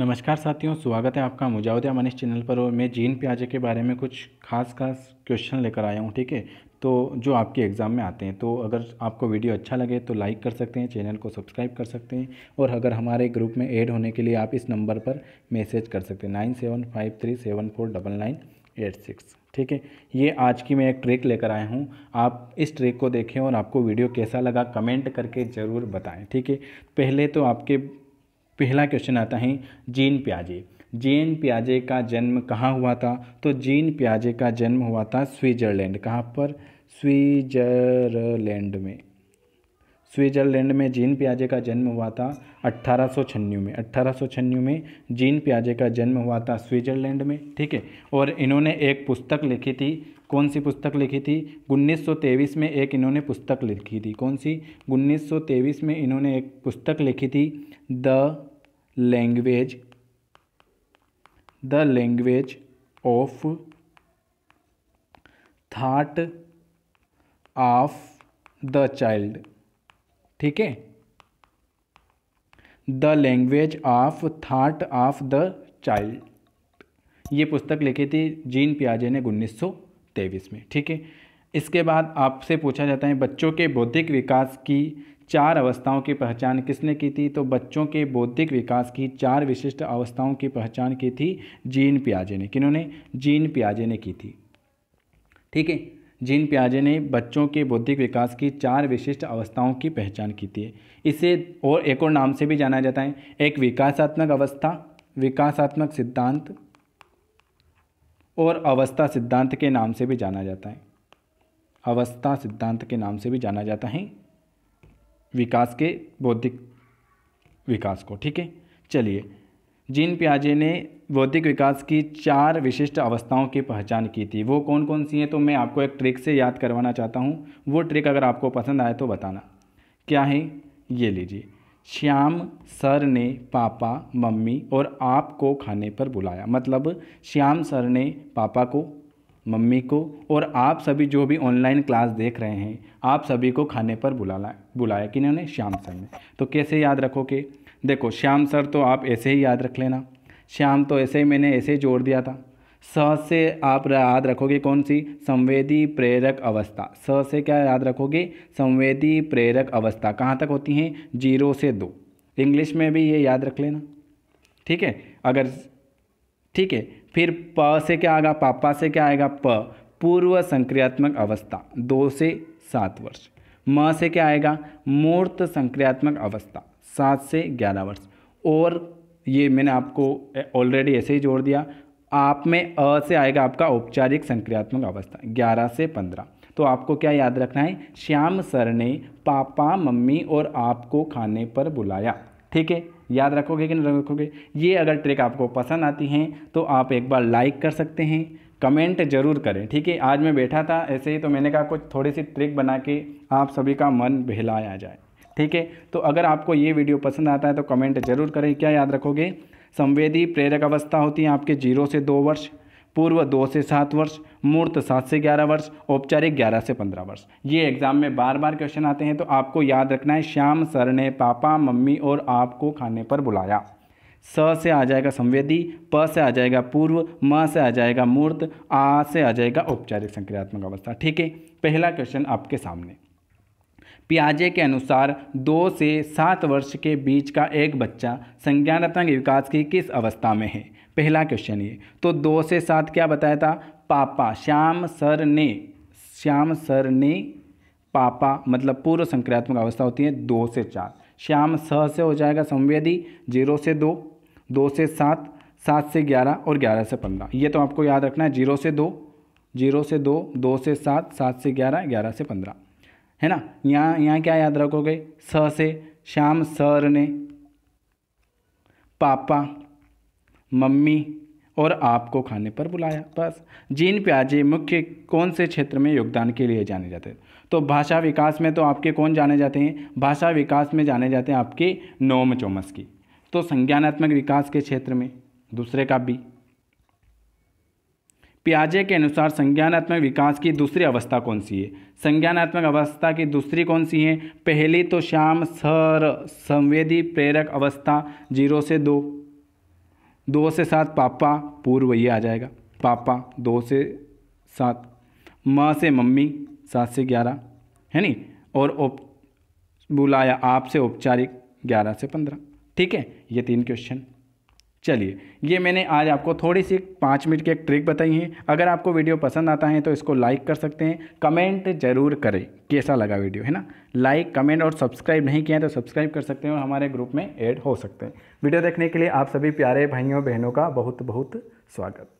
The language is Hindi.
नमस्कार साथियों स्वागत है आपका मुजाहिदा मनीष चैनल पर और मैं जीन प्याजे के बारे में कुछ खास खास क्वेश्चन लेकर आया हूँ ठीक है तो जो आपके एग्ज़ाम में आते हैं तो अगर आपको वीडियो अच्छा लगे तो लाइक कर सकते हैं चैनल को सब्सक्राइब कर सकते हैं और अगर हमारे ग्रुप में ऐड होने के लिए आप इस नंबर पर मैसेज कर सकते हैं nine seven five three seven four double nine eight six ठीक है ये आज की मैं एक ट्रिक लेकर आया हूँ आप इस ट्रिक को देखें और आपको वीडियो कैसा लगा कमेंट करके ज़रूर बताएँ ठीक है पहले तो आपके पहला क्वेश्चन आता है जीन प्याजे जीन प्याजे का जन्म कहाँ हुआ था तो जीन प्याजे का जन्म हुआ था स्विट्ज़रलैंड कहाँ पर स्विट्ज़रलैंड में स्विट्ज़रलैंड में जीन प्याजे का जन्म हुआ था अट्ठारह में अट्ठारह में जीन प्याजे का जन्म हुआ था स्विट्ज़रलैंड में ठीक है और इन्होंने एक पुस्तक लिखी थी कौन सी पुस्तक लिखी थी 1923 में एक इन्होंने पुस्तक लिखी थी कौन सी 1923 में इन्होंने एक पुस्तक लिखी थी the language the language of thought of the child ठीक है the language of thought of the child ये पुस्तक लिखी थी जीन पियाजे ने उन्नीस सौ तेईस में ठीक है इसके बाद आपसे पूछा जाता है बच्चों के बौद्धिक विकास की चार अवस्थाओं की पहचान किसने की थी तो बच्चों के बौद्धिक विकास की चार विशिष्ट अवस्थाओं की पहचान की थी जीन प्याजे ने किन्होंने जीन प्याजे ने की थी ठीक है जीन प्याजे ने बच्चों के बौद्धिक विकास की चार विशिष्ट अवस्थाओं की पहचान की थी इसे और एक और नाम से भी जाना जाता है एक विकासात्मक अवस्था विकासात्मक सिद्धांत और अवस्था सिद्धांत के नाम से भी जाना जाता है अवस्था सिद्धांत के नाम से भी जाना जाता है विकास के बौद्धिक विकास को ठीक है चलिए जीन प्याजे ने बौद्धिक विकास की चार विशिष्ट अवस्थाओं की पहचान की थी वो कौन कौन सी हैं तो मैं आपको एक ट्रिक से याद करवाना चाहता हूँ वो ट्रिक अगर आपको पसंद आए तो बताना क्या है ये लीजिए श्याम सर ने पापा मम्मी और आप को खाने पर बुलाया मतलब श्याम सर ने पापा को मम्मी को और आप सभी जो भी ऑनलाइन क्लास देख रहे हैं आप सभी को खाने पर बुला बुलाया कि उन्हें श्याम सर ने तो कैसे याद रखोगे देखो श्याम सर तो आप ऐसे ही याद रख लेना श्याम तो ऐसे ही मैंने ऐसे ही जोड़ दिया था स से आप याद रखोगे कौन सी संवेदी प्रेरक अवस्था स से क्या याद रखोगे संवेदी प्रेरक अवस्था कहाँ तक होती हैं जीरो से दो इंग्लिश में भी ये याद रख लेना ठीक है अगर ठीक है फिर प से क्या आएगा पापा से क्या आएगा प पूर्व संक्रियात्मक अवस्था दो से सात वर्ष म से क्या आएगा मूर्त संक्रियात्मक अवस्था सात से ग्यारह वर्ष और ये मैंने आपको ऑलरेडी ऐसे ही जोड़ दिया आप में अ से आएगा आपका औपचारिक संक्रियात्मक अवस्था ग्यारह से पंद्रह तो आपको क्या याद रखना है श्याम सर ने पापा मम्मी और आपको खाने पर बुलाया ठीक है याद रखोगे कि नहीं रखोगे ये अगर ट्रिक आपको पसंद आती हैं तो आप एक बार लाइक कर सकते हैं कमेंट जरूर करें ठीक है आज मैं बैठा था ऐसे ही तो मैंने कहा कुछ थोड़ी सी ट्रिक बना के आप सभी का मन बहलाया जाए ठीक है तो अगर आपको ये वीडियो पसंद आता है तो कमेंट जरूर करें क्या याद रखोगे संवेदी प्रेरक अवस्था होती है आपके जीरो से दो वर्ष पूर्व दो से सात वर्ष मूर्त सात से ग्यारह वर्ष औपचारिक ग्यारह से पंद्रह वर्ष ये एग्ज़ाम में बार बार क्वेश्चन आते हैं तो आपको याद रखना है श्याम सर ने पापा मम्मी और आपको खाने पर बुलाया स से आ जाएगा संवेदी प से आ जाएगा पूर्व म से आ जाएगा मूर्त आ से आ जाएगा औपचारिक संक्रियात्मक अवस्था ठीक है पहला क्वेश्चन आपके सामने पियाजे के अनुसार दो से सात वर्ष के बीच का एक बच्चा संज्ञानात्मक विकास की किस अवस्था में है पहला क्वेश्चन ये तो दो से सात क्या बताया था पापा श्याम सर ने श्याम सर ने पापा मतलब पूर्व संक्रियात्मक अवस्था होती है दो से चार श्याम स से हो जाएगा संवेदी जीरो से दो दो से सात सात से ग्यारह और ग्यारह से पंद्रह ये तो आपको याद रखना है जीरो से दो जीरो से दो दो से सात सात से ग्यारह ग्यारह से पंद्रह है ना यहाँ यहाँ क्या याद रखोगे स से श्याम सर ने पापा मम्मी और आपको खाने पर बुलाया बस जीन प्याजे मुख्य कौन से क्षेत्र में योगदान के लिए जाने जाते हैं तो भाषा विकास में तो आपके कौन जाने जाते हैं भाषा विकास में जाने जाते हैं आपके नोम चोमस की तो संज्ञानात्मक विकास के क्षेत्र में दूसरे का भी प्याजे के अनुसार संज्ञानात्मक विकास की दूसरी अवस्था कौन सी है संज्ञानात्मक अवस्था की दूसरी कौन सी है पहली तो श्याम सर संवेदी प्रेरक अवस्था जीरो से दो दो से सात पापा पूर्व ये आ जाएगा पापा दो से सात माँ से मम्मी सात से ग्यारह है नी और उप बुलाया आपसे औपचारिक ग्यारह से पंद्रह ठीक है ये तीन क्वेश्चन चलिए ये मैंने आज आपको थोड़ी सी पाँच मिनट की एक ट्रिक बताई है अगर आपको वीडियो पसंद आता है तो इसको लाइक कर सकते हैं कमेंट जरूर करें कैसा लगा वीडियो है ना लाइक कमेंट और सब्सक्राइब नहीं किया है तो सब्सक्राइब कर सकते हैं और हमारे ग्रुप में ऐड हो सकते हैं वीडियो देखने के लिए आप सभी प्यारे भाइयों बहनों का बहुत बहुत स्वागत